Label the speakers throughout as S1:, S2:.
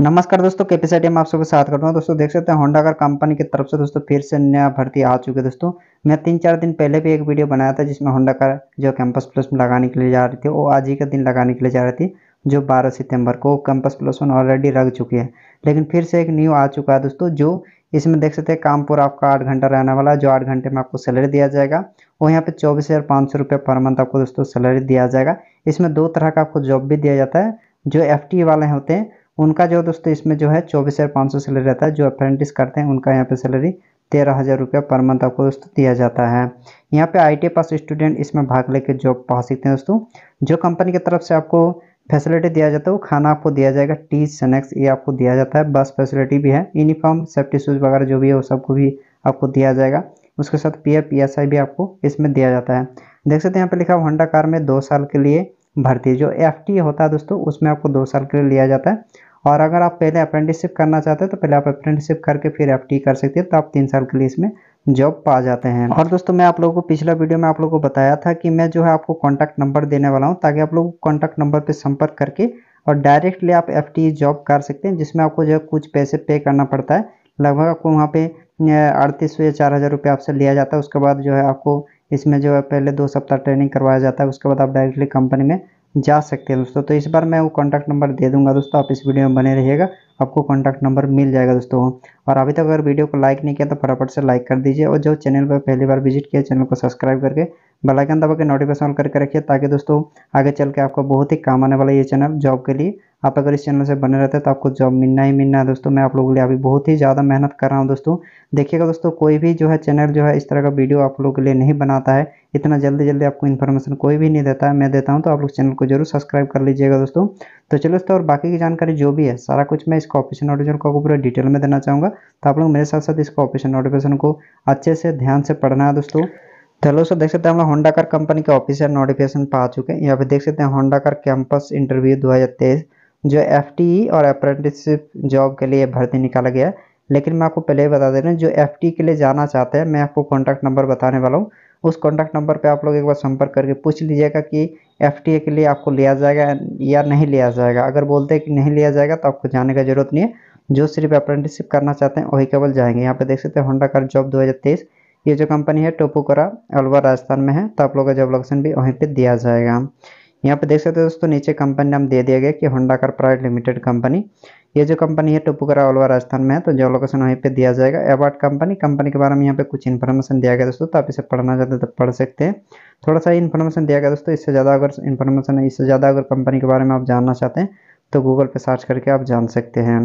S1: नमस्कार दोस्तों कैपेसिटी में आप सबके साथ कर हूँ दोस्तों देख सकते हैं होंडा कार कंपनी की तरफ से दोस्तों फिर से नया भर्ती आ चुके दोस्तों मैं तीन चार दिन पहले भी एक वीडियो बनाया था जिसमें होंडा कार जो कैंपस प्लस में लगाने के लिए जा रही थी वो आज ही के दिन लगाने के लिए जा रही थी जो बारह सितंबर को कैंपस प्लस वन ऑलरेडी लग चुकी है लेकिन फिर से एक न्यू आ चुका है दोस्तों जो इसमें देख सकते हैं काम पूरा आपका आठ घंटा रहने वाला है जो आठ घंटे में आपको सैलरी दिया जाएगा और यहाँ पे चौबीस हज़ार पाँच सौ रुपये पर मंथ आपको दोस्तों सैलरी दिया जाएगा इसमें दो तरह का आपको जॉब भी दिया जाता है जो एफ वाले होते हैं उनका जो दोस्तों इसमें जो है चौबीस हज़ार पाँच सौ सैलरी रहता है जो अप्रेंटिस करते हैं उनका यहाँ पे सैलरी तेरह हज़ार रुपया पर मंथ आपको दोस्तों दिया जाता है यहाँ पे आई पास स्टूडेंट इसमें भाग लेके जॉब पा सकते हैं दोस्तों जो कंपनी की तरफ से आपको फैसिलिटी दिया जाता है वो खाना आपको दिया जाएगा टी स्नैक्स ये आपको दिया जाता है बस फैसिलिटी भी है यूनिफॉर्म सेफ्टी शूज़ वगैरह जो भी है वो सबको भी आपको दिया जाएगा उसके साथ पी एफ भी आपको इसमें दिया जाता है देख सकते हैं यहाँ पे लिखा होंडा कार में दो साल के लिए भर्ती जो एफ होता है दोस्तों उसमें आपको दो साल के लिए लिया जाता है और अगर आप पहले अप्रेंटिसिप करना चाहते हैं तो पहले आप अप्रेंटिसिप करके फिर एफ कर सकते हैं तो आप तीन साल के लिए इसमें जॉब पा जाते हैं और दोस्तों मैं आप लोगों को पिछला वीडियो में आप लोगों को बताया था कि मैं जो है आपको कॉन्टैक्ट नंबर देने वाला हूँ ताकि आप लोग कॉन्टैक्ट नंबर पर संपर्क करके और डायरेक्टली आप एफ जॉब कर सकते हैं जिसमें आपको जो है कुछ पैसे पे करना पड़ता है लगभग आपको वहाँ पे अड़तीस सौ या चार हज़ार रुपये आपसे लिया जाता है उसके बाद जो है आपको इसमें जो है पहले दो सप्ताह ट्रेनिंग करवाया जाता है उसके बाद आप डायरेक्टली कंपनी में जा सकते हैं दोस्तों तो इस बार मैं वो कॉन्टैक्ट नंबर दे दूंगा दोस्तों आप इस वीडियो में बने रहिएगा आपको कॉन्टैक्ट नंबर मिल जाएगा दोस्तों और अभी तक अगर वीडियो को लाइक नहीं किया तो फटाफट से लाइक कर दीजिए और जो चैनल पर पहली बार विजिट किया चैनल को सब्सक्राइब करके बेलाइकन दबा के नोटिफिकेशन करके रखिए ताकि दोस्तों आगे चल के आपको बहुत ही काम आने वाला ये चैनल जॉब के लिए आप अगर इस चैनल से बने रहते हैं तो आपको जॉब मिलना ही मिलना है दोस्तों मैं आप लोगों के लिए अभी बहुत ही ज़्यादा मेहनत कर रहा हूँ दोस्तों देखिएगा दोस्तों कोई भी जो है चैनल जो है इस तरह का वीडियो आप लोगों के लिए नहीं बनाता है इतना जल्दी जल्दी आपको इन्फॉर्मेशन कोई भी नहीं देता है मैं देता हूँ तो आप लोग चैनल को जरूर सब्सक्राइब कर लीजिएगा दोस्तों तो चलो दोस्तों और बाकी की जानकारी जो भी है सारा कुछ मैं इसको ऑपरेशन ऑडिशन को पूरा डिटेल में देना चाहूँगा तो आप लोग मेरे साथ साथ इसको ऑपरेशन नोटिफिकेशन को अच्छे से ध्यान से पढ़ना है दोस्तों चलो सर देख सकते हैं हम लोग होंडा कार कंपनी के ऑफिशियल नोटिफिकेशन पा चुके हैं यहाँ पे देख सकते हैं होंडा कार कैंपस इंटरव्यू दो जो एफ e और अप्रेंटिसशिप जॉब के लिए भर्ती निकाला गया लेकिन मैं आपको पहले ही बता दे रहा हूँ जो एफ e के लिए जाना चाहते हैं मैं आपको कॉन्टैक्ट नंबर बताने वाला हूँ उस कॉन्टैक्ट नंबर पे आप लोग एक बार संपर्क करके पूछ लीजिएगा कि एफ e के लिए आपको लिया जाएगा या नहीं लिया जाएगा अगर बोलते हैं कि नहीं लिया जाएगा तो आपको जाने का जरूरत नहीं है जो सिर्फ अप्रेंटिसशिप करना चाहते हैं वही केवल जाएंगे यहाँ पे देख सकते हैं होंडा कार जॉब 2023 ये जो कंपनी है टोपोकरा अलवर राजस्थान में है तो आप लोग का जॉब लोकेशन भी वहीं पर दिया जाएगा यहाँ पे देख सकते हैं दोस्तों नीचे कंपनी नाम दे दिया गया कि होंडा प्राइवेट लिमिटेड कंपनी ये जो कंपनी है टोपुकरा अलवा राजस्थान में है तो जो लोकेशन वहीं पे दिया जाएगा अबाउट कंपनी कंपनी के बारे में यहाँ पे कुछ इन्फॉर्मेशन दिया गया दोस्तों तो आप इसे पढ़ना चाहते हैं तो पढ़ सकते हैं थोड़ा सा इन्फॉर्मेशन दिया गया दोस्तों इससे ज़्यादा अगर इन्फॉर्मेशन इससे ज़्यादा अगर कंपनी के बारे में आप जानना चाहते हैं तो गूगल पर सर्च करके आप जान सकते हैं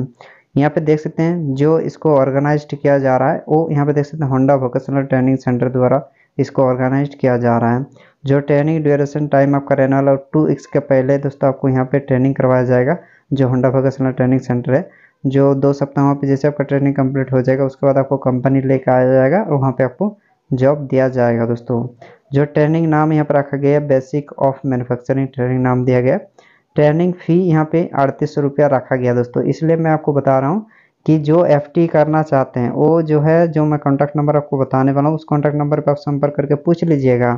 S1: यहाँ पे देख सकते हैं जो इसको ऑर्गेनाइज किया जा रहा है वो यहाँ पे देख सकते हैं होंडा वोकेशनल ट्रेनिंग सेंटर द्वारा इसको ऑर्गेनाइज किया जा रहा है जो ट्रेनिंग ड्यूरेशन टाइम आपका रहने वाला है टू के पहले दोस्तों आपको यहाँ पे ट्रेनिंग करवाया जाएगा जो होंडा भगत ट्रेनिंग सेंटर है जो दो सप्ताह पे जैसे आपका ट्रेनिंग कंप्लीट हो जाएगा उसके बाद आपको कंपनी लेकर आया जाएगा और वहाँ पे आपको जॉब दिया जाएगा दोस्तों जो ट्रेनिंग नाम यहाँ पर रखा गया है बेसिक ऑफ मैनुफैक्चरिंग ट्रेनिंग नाम दिया गया ट्रेनिंग फ़ी यहाँ पे अड़तीस रुपया रखा गया दोस्तों इसलिए मैं आपको बता रहा हूँ कि जो एफ करना चाहते हैं वो जो है जो मैं कॉन्टैक्ट नंबर आपको बताने वाला हूँ उस कॉन्टैक्ट नंबर पर आप संपर्क करके पूछ लीजिएगा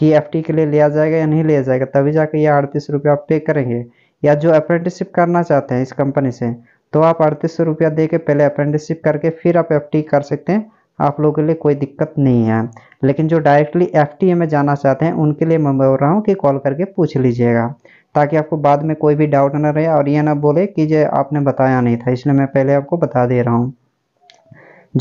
S1: कि एफ के लिए लिया जाएगा या नहीं लिया जाएगा तभी जाकर ये अड़तीस रुपये आप पे करेंगे या जो अप्रेंटिसशिप करना चाहते हैं इस कंपनी से तो आप अड़तीस सौ रुपया दे के पहले अप्रेंटिसशिप करके फिर आप एफ कर सकते हैं आप लोगों के लिए कोई दिक्कत नहीं है लेकिन जो डायरेक्टली एफ में जाना चाहते हैं उनके लिए मैं बोल रहा हूँ कि कॉल करके पूछ लीजिएगा ताकि आपको बाद में कोई भी डाउट ना रहे और ये ना बोले कि जो आपने बताया नहीं था इसलिए मैं पहले आपको बता दे रहा हूँ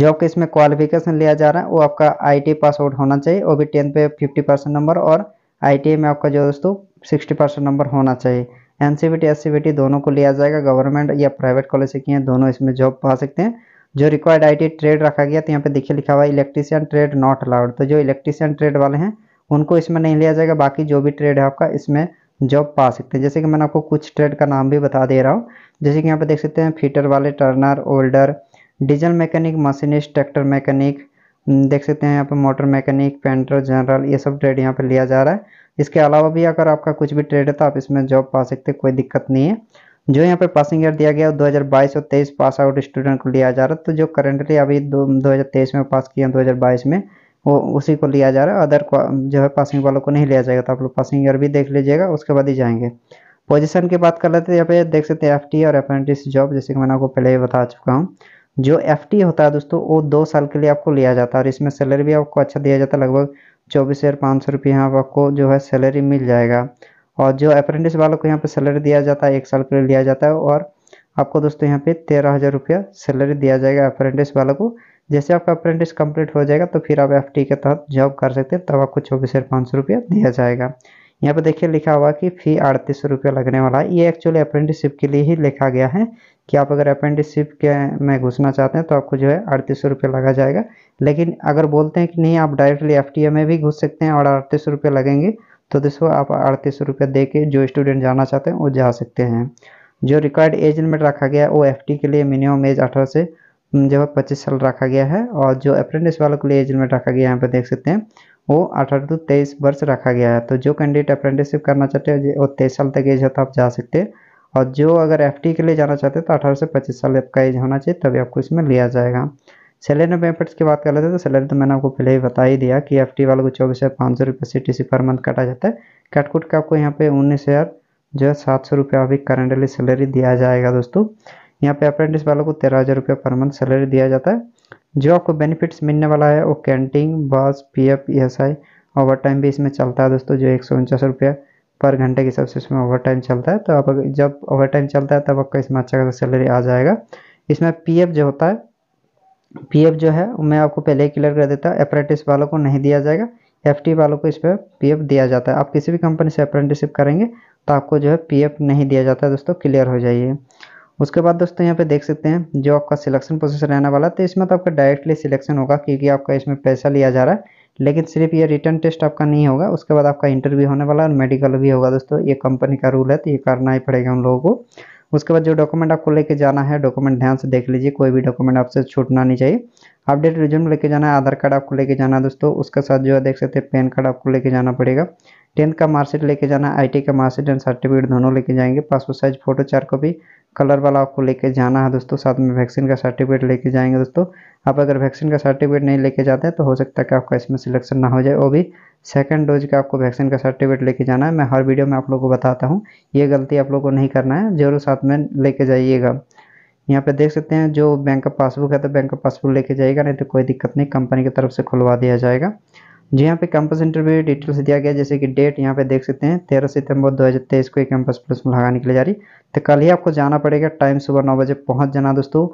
S1: जो आपका इसमें क्वालिफिकेशन लिया जा रहा है वो आपका आई पास आउट होना चाहिए वो भी टेंथ पे फिफ्टी परसेंट नंबर और आई में आपका जो दोस्तों सिक्सटी परसेंट नंबर होना चाहिए N C V T S C V T दोनों को लिया जाएगा गवर्नमेंट या प्राइवेट कॉलेज से किए दोनों इसमें जॉब पा सकते हैं जो रिक्वायर्ड टी ट्रेड रखा गया तो यहाँ पे देखिए लिखा हुआ है इलेक्ट्रीशियन ट्रेड नॉट अलाउड तो जो इलेक्ट्रीशियन ट्रेड वाले हैं उनको इसमें नहीं लिया जाएगा बाकी जो भी ट्रेड है आपका इसमें जॉब पा सकते हैं जैसे कि मैंने आपको कुछ ट्रेड का नाम भी बता दे रहा हूँ जैसे कि यहाँ पे देख सकते हैं फीटर वाले turner welder diesel mechanic machinist tractor mechanic देख सकते हैं यहाँ पे मोटर मैकेनिक पेंटर जनरल ये सब ट्रेड यहाँ पे लिया जा रहा है इसके अलावा भी अगर आपका कुछ भी ट्रेड है तो आप इसमें जॉब पा सकते हैं कोई दिक्कत नहीं है जो यहाँ पे पासिंग ईयर दिया गया दो हज़ार बाईस और तेईस पास आउट स्टूडेंट को लिया जा रहा है तो जो करेंटली अभी दो तेईस में पास किया बाईस में वो उसी को लिया जा रहा है अदर जो है पासिंग वालों को नहीं लिया जाएगा तो आप लोग पासिंग ईयर भी देख लीजिएगा उसके बाद ही जाएंगे पोजीशन की बात कर लेते हैं यहाँ पे देख सकते हैं एफ और अप्रेंटिस जॉब जैसे कि मैंने आपको पहले ही बता चुका हूँ जो एफ होता है दोस्तों वो दो साल के लिए आपको लिया जाता है और इसमें सैलरी भी आपको अच्छा दिया जाता है लगभग चौबीस हज़ार पाँच सौ रुपये यहाँ आपको जो है सैलरी मिल जाएगा और जो अप्रेंटिस वालों को यहाँ पर सैलरी दिया जाता है एक साल के लिए लिया जाता है और आपको दोस्तों यहाँ पे तेरह हज़ार रुपया सैलरी दिया जाएगा अप्रेंटिस वालों को जैसे आपका अप्रेंटिस कंप्लीट हो जाएगा तो फिर आप एफ के तहत जॉब कर सकते हैं तब आपको चौबीस हज़ार पाँच सौ रुपया दिया जाएगा यहाँ पर देखिए लिखा हुआ कि फ़ी अड़तीस सौ रुपया लगने वाला है ये एक्चुअली अप्रेंटिसशिप के लिए ही लिखा गया है कि आप अगर अप्रेंटिसशिप के में घुसना चाहते हैं तो आपको जो है अड़तीस सौ रुपया लगा जाएगा लेकिन अगर बोलते हैं कि नहीं आप डायरेक्टली एफ में भी घुस सकते हैं और अड़तीस सौ रुपये लगेंगे तो दोस्तों आप अड़तीस सौ रुपया दे के जो स्टूडेंट जाना चाहते हैं वो जा सकते हैं जो रिक्वायर्ड एज लिमिट रखा गया है वो एफ के लिए मिनिमम एज अठारह से जो है पच्चीस साल रखा गया है और जो अप्रेंटिस वालों के लिए एज लिमिट रखा गया है यहाँ पर देख सकते हैं वो अठारह टू तेईस वर्ष रखा गया है तो जो कैंडिडेट अप्रेंटिसशिप करना चाहते हैं वो तेईस साल तक एज हो तो आप जा सकते हैं और जो अगर एफ के लिए जाना चाहते हैं तो अठारह से पच्चीस साल आपका एज होना चाहिए तभी आपको इसमें लिया जाएगा सैलरी बेनिफिट्स की बात कर लेते हैं तो सैलरी तो मैंने आपको पहले ही बता ही दिया कि एफ वालों को चौबीस हज़ार पाँच सौ रुपये C T C per month काटा जाता है कटकुट का आपको यहाँ पे उन्नीस हज़ार जो है सात सौ रुपये अभी करेंटली सैलरी दिया जाएगा दोस्तों यहाँ पे अप्रेंटिस वालों को तेरह हज़ार रुपये पर मंथ सैलरी दिया जाता है जो आपको बेनिफिट्स मिलने वाला है वो canteen bus P F E S I overtime भी इसमें चलता है दोस्तों जो एक सौ उनचास रुपये पर घंटे के हिसाब से इसमें ओवर टाइम चलता है तो आप जब ओवर टाइम चलता है तब आपका इसमें अच्छा खासा सैलरी आ जाएगा इसमें पी एफ जो होता है पी एफ जो है मैं आपको पहले ही क्लियर कर देता है अप्रेंटिस वालों को नहीं दिया जाएगा एफ टी वालों को इस पर पी एफ दिया जाता है आप किसी भी कंपनी से अप्रेंटिसिप करेंगे तो आपको जो है पी एफ नहीं दिया जाता है दोस्तों क्लियर हो जाइए उसके बाद दोस्तों यहाँ पे देख सकते हैं जो आपका सिलेक्शन प्रोसेस रहने वाला तो इसमें तो आपका डायरेक्टली सिलेक्शन होगा क्योंकि आपका इसमें पैसा लिया जा रहा है लेकिन सिर्फ ये रिटर्न टेस्ट आपका नहीं होगा उसके बाद आपका इंटरव्यू होने वाला और मेडिकल भी होगा दोस्तों ये कंपनी का रूल है तो ये करना ही पड़ेगा उन लोगों को उसके बाद जो डॉक्यूमेंट आपको लेके जाना है डॉक्यूमेंट ध्यान से देख लीजिए कोई भी डॉक्यूमेंट आपसे छूटना नहीं चाहिए अपडेट रिज्यूम लेके जाना है आधार कार्ड आपको लेके जाना है दोस्तों उसके साथ जो है देख सकते हैं पैन कार्ड आपको लेके जाना पड़ेगा टेंथ का मार्कशीट लेके जाना है आई का मार्कशीट एंड सर्टिफिकेट दोनों लेके जाएंगे पासपोर्ट साइज फोटो चार कॉपी कलर वाला आपको लेके जाना है दोस्तों साथ में वैक्सीन का सर्टिफिकेट लेके जाएंगे दोस्तों आप अगर वैक्सीन का सर्टिफिकेट नहीं लेके जाते हैं तो हो सकता है कि आपका इसमें सिलेक्शन ना हो जाए वो भी सेकंड डोज का आपको वैक्सीन का सर्टिफिकेट लेके जाना है मैं हर वीडियो में आप लोग को बताता हूँ ये गलती आप लोग को नहीं करना है जरूर साथ में लेके जाइएगा यहाँ पे देख सकते हैं जो बैंक का पासबुक है तो बैंक का पासबुक लेके जाएगा नहीं तो कोई दिक्कत नहीं कंपनी की तरफ से खुलवा दिया जाएगा जी यहाँ पे कैंपस इंटरव्यू डिटेल्स दिया गया जैसे कि डेट यहाँ पे देख सकते हैं तेरह सितंबर तेईस को कैंपस प्लस में लगाने के लिए जारी तो कल ही आपको जाना पड़ेगा टाइम सुबह नौ बजे पहुँच जाना दोस्तों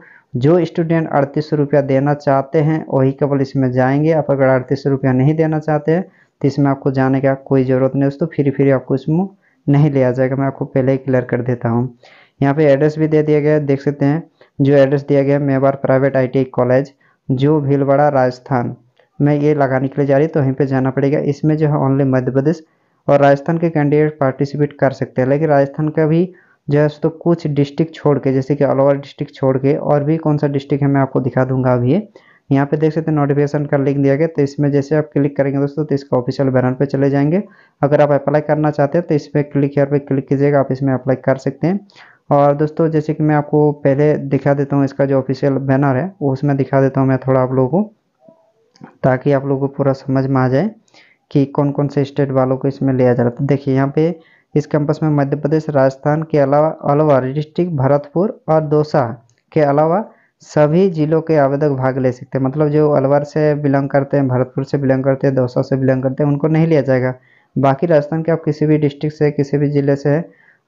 S1: जो स्टूडेंट अड़तीस सौ रुपया देना चाहते हैं वही केवल इसमें जाएंगे आप अगर अड़तीस सौ रुपया नहीं देना चाहते हैं तो इसमें आपको जाने का कोई ज़रूरत नहीं दोस्तों फिर फिर आपको इसमें नहीं लिया जाएगा मैं आपको पहले ही क्लियर कर देता हूँ यहाँ पे एड्रेस भी दे दिया गया देख सकते हैं जो एड्रेस दिया गया है मेवाड़ प्राइवेट आई कॉलेज जो भीलवाड़ा राजस्थान में ये लगाने के लिए जा रही है तो वहीं पे जाना पड़ेगा इसमें जो है ओनली मध्य प्रदेश और राजस्थान के कैंडिडेट पार्टिसिपेट कर सकते हैं लेकिन राजस्थान का भी जो है तो कुछ डिस्ट्रिक्ट छोड़ के जैसे कि ऑल ओवर डिस्ट्रिक्ट छोड़ के और भी कौन सा डिस्ट्रिक्ट है मैं आपको दिखा दूंगा अभी यहाँ पे देख सकते हैं नोटिफिकेशन का लिंक दिया गया तो इसमें जैसे आप क्लिक करेंगे दोस्तों तो इसका ऑफिशियल बैनर पे चले जाएंगे अगर आप अप्लाई करना चाहते हैं तो इस पर क्लिक यहाँ पे क्लिक कीजिएगा आप इसमें अप्लाई कर सकते हैं और दोस्तों जैसे कि मैं आपको पहले दिखा देता हूँ इसका जो ऑफिशियल बैनर है वो उसमें दिखा देता हूँ मैं थोड़ा आप लोगों को ताकि आप लोगों को पूरा समझ में आ जाए कि कौन कौन से स्टेट वालों को इसमें लिया जा रहा था तो देखिए यहाँ पे इस कैंपस में मध्य प्रदेश राजस्थान के अलावा अलवर डिस्ट्रिक्ट भरतपुर और दौसा के अलावा सभी जिलों के आवेदक भाग ले सकते हैं मतलब जो अलवर से बिलोंग करते हैं भरतपुर से बिलोंग करते हैं दौसा से बिलोंग करते हैं उनको नहीं लिया जाएगा बाकी राजस्थान के आप किसी भी डिस्ट्रिक्ट से किसी भी ज़िले से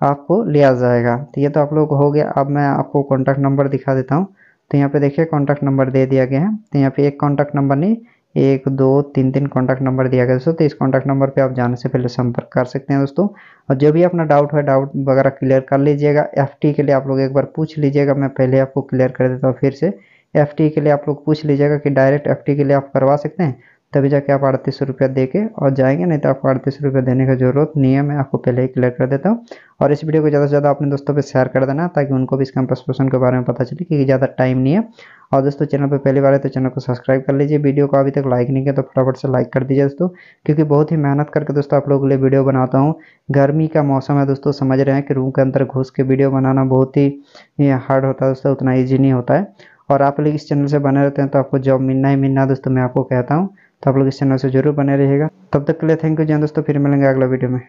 S1: आपको लिया जाएगा तो ये तो आप लोग हो गया अब मैं आपको कॉन्टैक्ट नंबर दिखा देता हूँ तो यहाँ पे देखिए कॉन्टैक्ट नंबर दे दिया गया है तो यहाँ पे एक कॉन्टैक्ट नंबर नहीं एक दो तीन तीन कॉन्टैक्ट नंबर दिया गया दोस्तों तो इस कॉन्टैक्ट नंबर पे आप जाने से पहले संपर्क कर सकते हैं दोस्तों और जो भी अपना डाउट है डाउट वगैरह क्लियर कर लीजिएगा एफ के लिए आप लोग एक बार पूछ लीजिएगा मैं पहले आपको क्लियर कर देता हूँ फिर से एफ के लिए आप लोग पूछ लीजिएगा कि डायरेक्ट एफ के लिए आप करवा सकते हैं तभी जाके आप अड़तीस रुपया दे के और जाएंगे नहीं तो आपको अड़तीस रुपया देने की जरूरत नहीं है मैं आपको पहले ही क्लियर कर देता हूँ और इस वीडियो को ज़्यादा से ज़्यादा अपने दोस्तों पे शेयर कर देना ताकि उनको भी इस कैंपस पोषण के बारे में पता चले क्योंकि ज़्यादा टाइम नहीं है और दोस्तों चैनल पर पहली बार है तो चैनल को सब्सक्राइब कर लीजिए वीडियो को अभी तक लाइक नहीं किया तो फटाफट से लाइक कर दीजिए दोस्तों क्योंकि बहुत ही मेहनत करके दोस्तों आप लोगों के लिए वीडियो बनाता हूँ गर्मी का मौसम है दोस्तों समझ रहे हैं कि रूम के अंदर घुस के वीडियो बनाना बहुत ही हार्ड होता है दोस्तों उतना ईजी नहीं होता है और आप लोग इस चैनल से बने रहते हैं तो आपको जॉब मिलना ही मिलना दोस्तों मैं आपको कहता हूँ तो आप लोग इस चैनल से जरूर बने रहेगा तब तक के लिए थैंक यू जैन दोस्तों फिर मिलेंगे अगला वीडियो में